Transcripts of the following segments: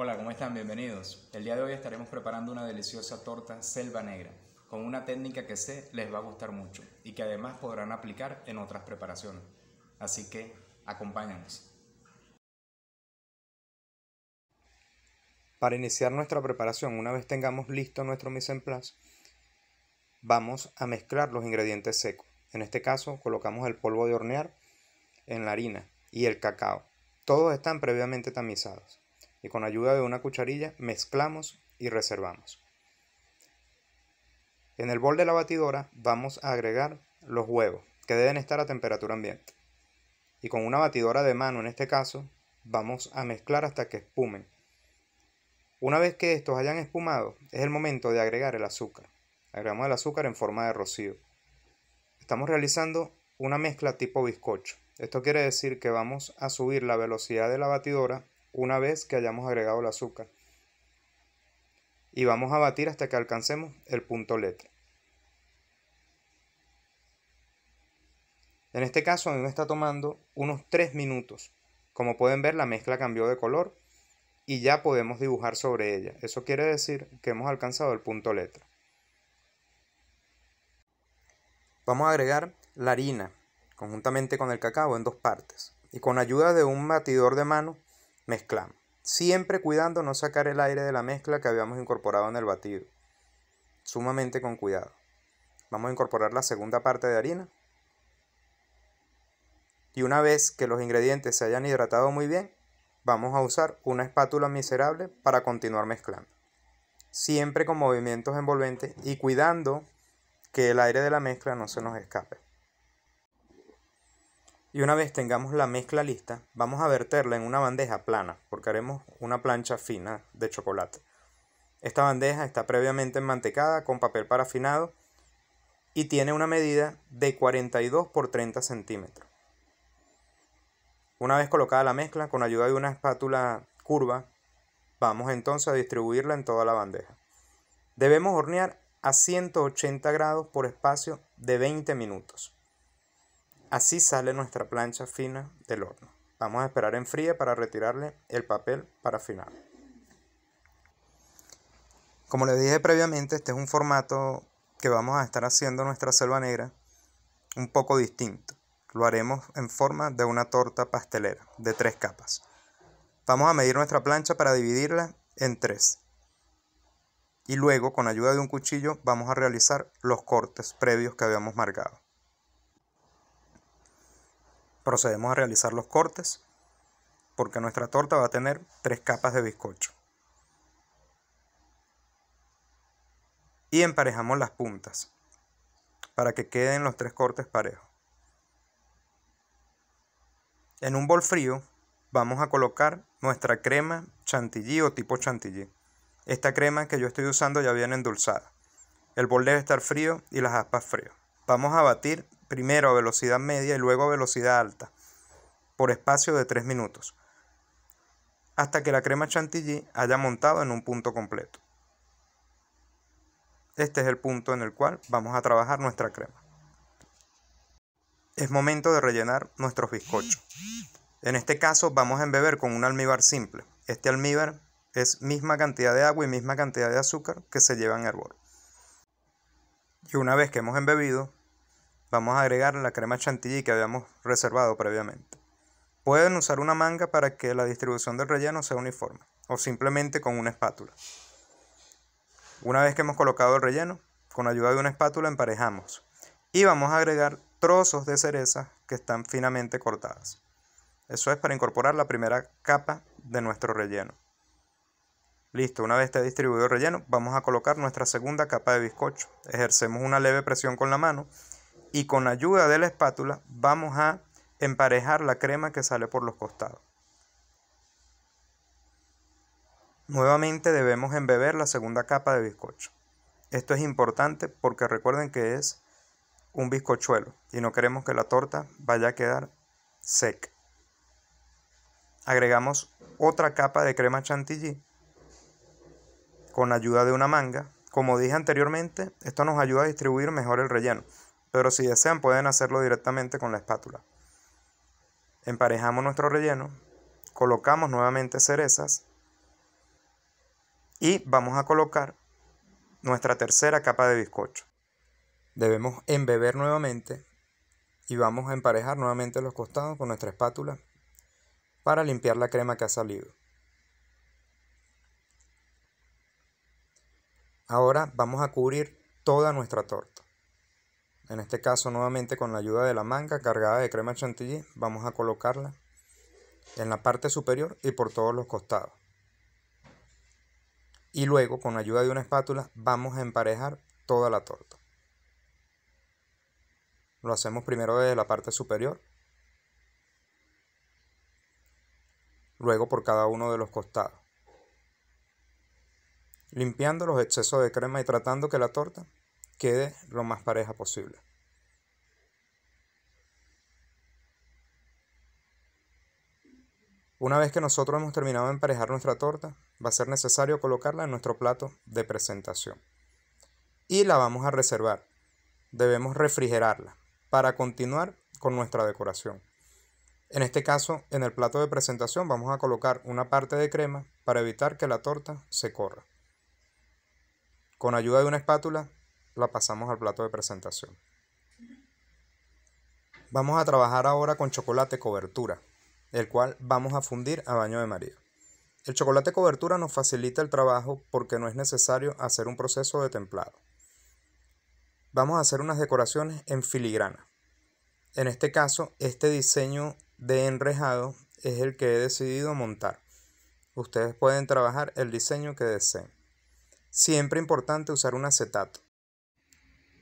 Hola, ¿cómo están? Bienvenidos. El día de hoy estaremos preparando una deliciosa torta selva negra, con una técnica que sé les va a gustar mucho y que además podrán aplicar en otras preparaciones. Así que, acompáñanos. Para iniciar nuestra preparación, una vez tengamos listo nuestro mise en place, vamos a mezclar los ingredientes secos. En este caso, colocamos el polvo de hornear en la harina y el cacao. Todos están previamente tamizados y con ayuda de una cucharilla mezclamos y reservamos. En el bol de la batidora vamos a agregar los huevos, que deben estar a temperatura ambiente. Y con una batidora de mano en este caso, vamos a mezclar hasta que espumen. Una vez que estos hayan espumado, es el momento de agregar el azúcar. Agregamos el azúcar en forma de rocío. Estamos realizando una mezcla tipo bizcocho. Esto quiere decir que vamos a subir la velocidad de la batidora una vez que hayamos agregado el azúcar. Y vamos a batir hasta que alcancemos el punto letra. En este caso a mí me está tomando unos 3 minutos. Como pueden ver la mezcla cambió de color y ya podemos dibujar sobre ella. Eso quiere decir que hemos alcanzado el punto letra. Vamos a agregar la harina conjuntamente con el cacao en dos partes y con ayuda de un batidor de mano Mezclamos, siempre cuidando no sacar el aire de la mezcla que habíamos incorporado en el batido. Sumamente con cuidado. Vamos a incorporar la segunda parte de harina. Y una vez que los ingredientes se hayan hidratado muy bien, vamos a usar una espátula miserable para continuar mezclando. Siempre con movimientos envolventes y cuidando que el aire de la mezcla no se nos escape y una vez tengamos la mezcla lista, vamos a verterla en una bandeja plana, porque haremos una plancha fina de chocolate. Esta bandeja está previamente enmantecada con papel parafinado y tiene una medida de 42 por 30 centímetros. Una vez colocada la mezcla, con ayuda de una espátula curva, vamos entonces a distribuirla en toda la bandeja. Debemos hornear a 180 grados por espacio de 20 minutos. Así sale nuestra plancha fina del horno. Vamos a esperar en fría para retirarle el papel para afinar. Como les dije previamente, este es un formato que vamos a estar haciendo nuestra selva negra un poco distinto. Lo haremos en forma de una torta pastelera de tres capas. Vamos a medir nuestra plancha para dividirla en tres. Y luego, con ayuda de un cuchillo, vamos a realizar los cortes previos que habíamos marcado procedemos a realizar los cortes porque nuestra torta va a tener tres capas de bizcocho. Y emparejamos las puntas para que queden los tres cortes parejos. En un bol frío vamos a colocar nuestra crema chantilly o tipo chantilly. Esta crema que yo estoy usando ya viene endulzada. El bol debe estar frío y las aspas frías. Vamos a batir primero a velocidad media y luego a velocidad alta, por espacio de 3 minutos, hasta que la crema chantilly haya montado en un punto completo. Este es el punto en el cual vamos a trabajar nuestra crema. Es momento de rellenar nuestros bizcochos. En este caso vamos a embeber con un almíbar simple. Este almíbar es misma cantidad de agua y misma cantidad de azúcar que se lleva en hervor. Y una vez que hemos embebido, Vamos a agregar la crema chantilly que habíamos reservado previamente. Pueden usar una manga para que la distribución del relleno sea uniforme o simplemente con una espátula. Una vez que hemos colocado el relleno, con ayuda de una espátula emparejamos y vamos a agregar trozos de cerezas que están finamente cortadas. Eso es para incorporar la primera capa de nuestro relleno. Listo, una vez esté distribuido el relleno, vamos a colocar nuestra segunda capa de bizcocho. Ejercemos una leve presión con la mano y con ayuda de la espátula vamos a emparejar la crema que sale por los costados. Nuevamente debemos embeber la segunda capa de bizcocho. Esto es importante porque recuerden que es un bizcochuelo y no queremos que la torta vaya a quedar seca. Agregamos otra capa de crema chantilly con ayuda de una manga. Como dije anteriormente, esto nos ayuda a distribuir mejor el relleno pero si desean pueden hacerlo directamente con la espátula. Emparejamos nuestro relleno, colocamos nuevamente cerezas y vamos a colocar nuestra tercera capa de bizcocho. Debemos embeber nuevamente y vamos a emparejar nuevamente los costados con nuestra espátula para limpiar la crema que ha salido. Ahora vamos a cubrir toda nuestra torta. En este caso nuevamente con la ayuda de la manga cargada de crema chantilly vamos a colocarla en la parte superior y por todos los costados. Y luego con la ayuda de una espátula vamos a emparejar toda la torta. Lo hacemos primero desde la parte superior, luego por cada uno de los costados. Limpiando los excesos de crema y tratando que la torta quede lo más pareja posible. Una vez que nosotros hemos terminado de emparejar nuestra torta, va a ser necesario colocarla en nuestro plato de presentación. Y la vamos a reservar. Debemos refrigerarla para continuar con nuestra decoración. En este caso, en el plato de presentación vamos a colocar una parte de crema para evitar que la torta se corra. Con ayuda de una espátula la pasamos al plato de presentación. Vamos a trabajar ahora con chocolate cobertura, el cual vamos a fundir a baño de María. El chocolate cobertura nos facilita el trabajo porque no es necesario hacer un proceso de templado. Vamos a hacer unas decoraciones en filigrana. En este caso, este diseño de enrejado es el que he decidido montar. Ustedes pueden trabajar el diseño que deseen. Siempre importante usar un acetato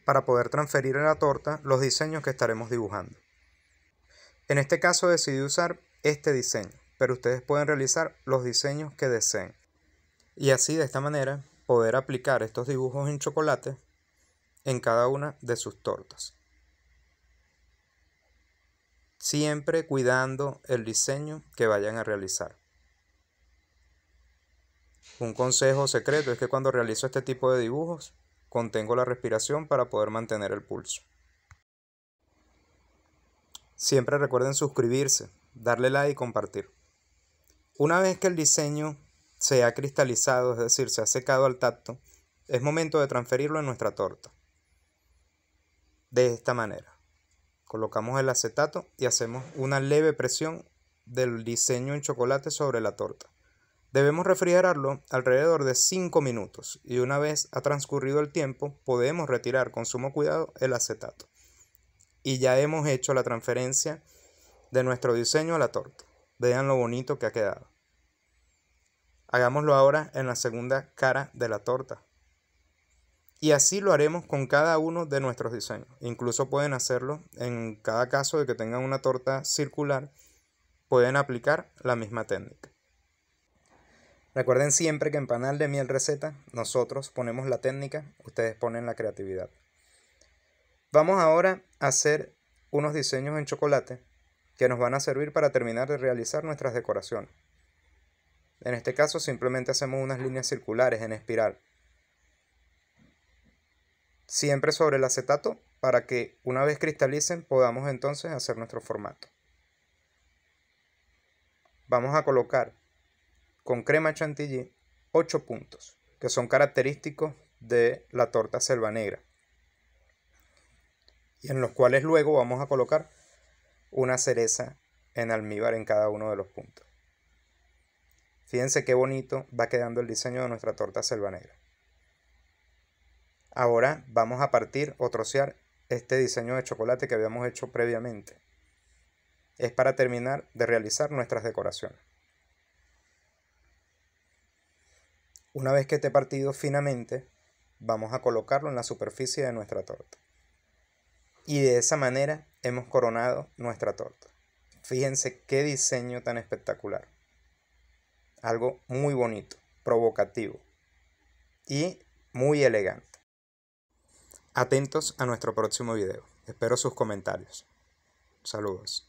para poder transferir a la torta los diseños que estaremos dibujando. En este caso decidí usar este diseño, pero ustedes pueden realizar los diseños que deseen. Y así de esta manera poder aplicar estos dibujos en chocolate en cada una de sus tortas. Siempre cuidando el diseño que vayan a realizar. Un consejo secreto es que cuando realizo este tipo de dibujos, Contengo la respiración para poder mantener el pulso. Siempre recuerden suscribirse, darle like y compartir. Una vez que el diseño se ha cristalizado, es decir, se ha secado al tacto, es momento de transferirlo en nuestra torta. De esta manera. Colocamos el acetato y hacemos una leve presión del diseño en chocolate sobre la torta. Debemos refrigerarlo alrededor de 5 minutos y una vez ha transcurrido el tiempo podemos retirar con sumo cuidado el acetato. Y ya hemos hecho la transferencia de nuestro diseño a la torta. Vean lo bonito que ha quedado. Hagámoslo ahora en la segunda cara de la torta. Y así lo haremos con cada uno de nuestros diseños. Incluso pueden hacerlo en cada caso de que tengan una torta circular. Pueden aplicar la misma técnica. Recuerden siempre que en Panal de Miel Receta nosotros ponemos la técnica, ustedes ponen la creatividad. Vamos ahora a hacer unos diseños en chocolate que nos van a servir para terminar de realizar nuestras decoraciones. En este caso simplemente hacemos unas líneas circulares en espiral. Siempre sobre el acetato para que una vez cristalicen podamos entonces hacer nuestro formato. Vamos a colocar con crema chantilly 8 puntos, que son característicos de la torta selva negra. Y en los cuales luego vamos a colocar una cereza en almíbar en cada uno de los puntos. Fíjense qué bonito va quedando el diseño de nuestra torta selva negra. Ahora vamos a partir o trocear este diseño de chocolate que habíamos hecho previamente. Es para terminar de realizar nuestras decoraciones. Una vez que esté partido finamente, vamos a colocarlo en la superficie de nuestra torta. Y de esa manera hemos coronado nuestra torta. Fíjense qué diseño tan espectacular. Algo muy bonito, provocativo y muy elegante. Atentos a nuestro próximo video. Espero sus comentarios. Saludos.